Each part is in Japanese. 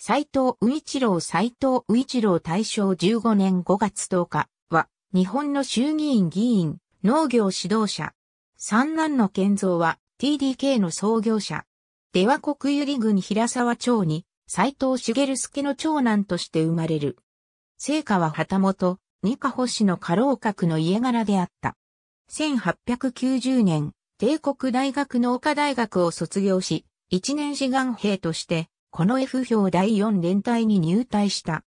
斎藤宇一郎斎藤宇一郎大正15年5月10日は、日本の衆議院議員、農業指導者。三男の建造は、TDK の創業者。出羽国百合郡平沢町に、斎藤茂助の長男として生まれる。聖火は旗本、二カ星の家老閣の家柄であった。1890年、帝国大学農科大学を卒業し、一年志願兵として、この F 票第4連隊に入隊した。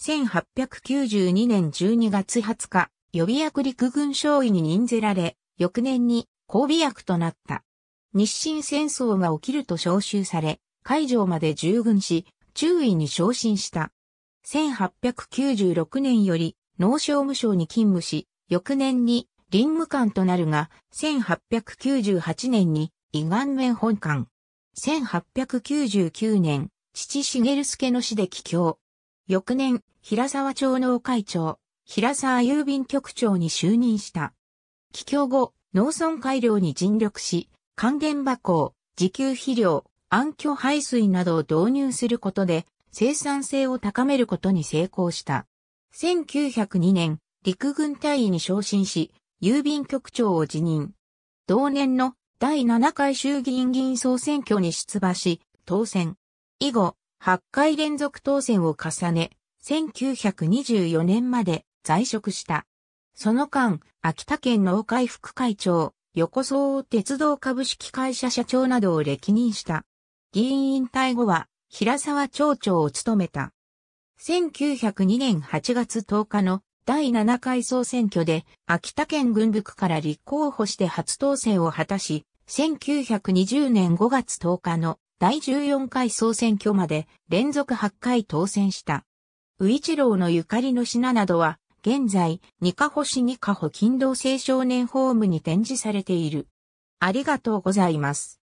1892年12月20日、予備役陸軍少尉に任ぜられ、翌年に交尾役となった。日清戦争が起きると召集され、会場まで従軍し、中尉に昇進した。1896年より農商務省に勤務し、翌年に林務官となるが、1898年に胃顔面本官、1899年、父茂助の死で帰郷。翌年、平沢町農会長、平沢郵便局長に就任した。帰郷後、農村改良に尽力し、還元箱を、自給肥料、暗渠排水などを導入することで、生産性を高めることに成功した。1902年、陸軍大員に昇進し、郵便局長を辞任。同年の第7回衆議院議員総選挙に出馬し、当選。以後、8回連続当選を重ね、1924年まで在職した。その間、秋田県農会副会長、横総鉄道株式会社社長などを歴任した。議員引退後は、平沢町長を務めた。1902年8月10日の第7回総選挙で、秋田県軍部区から立候補して初当選を果たし、1920年5月10日の第14回総選挙まで連続8回当選した。ウイチローのゆかりの品などは、現在、ニカホ市ニカホ勤労青少年ホームに展示されている。ありがとうございます。